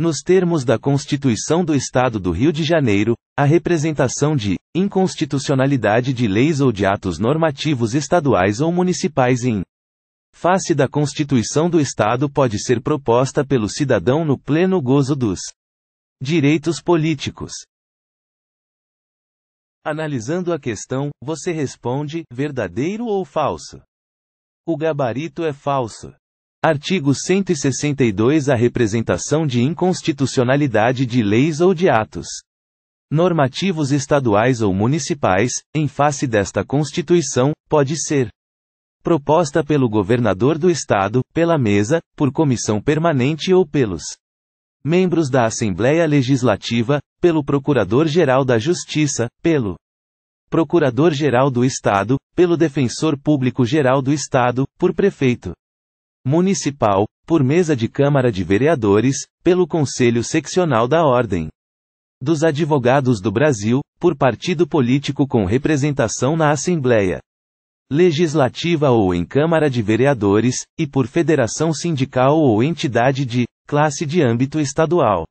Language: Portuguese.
Nos termos da Constituição do Estado do Rio de Janeiro, a representação de inconstitucionalidade de leis ou de atos normativos estaduais ou municipais em face da Constituição do Estado pode ser proposta pelo cidadão no pleno gozo dos direitos políticos. Analisando a questão, você responde verdadeiro ou falso? O gabarito é falso. Artigo 162 A representação de inconstitucionalidade de leis ou de atos normativos estaduais ou municipais, em face desta Constituição, pode ser proposta pelo governador do Estado, pela mesa, por comissão permanente ou pelos membros da Assembleia Legislativa, pelo Procurador-Geral da Justiça, pelo Procurador-Geral do Estado, pelo Defensor Público-Geral do Estado, por prefeito Municipal, por mesa de Câmara de Vereadores, pelo Conselho Seccional da Ordem dos Advogados do Brasil, por partido político com representação na Assembleia Legislativa ou em Câmara de Vereadores, e por federação sindical ou entidade de classe de âmbito estadual.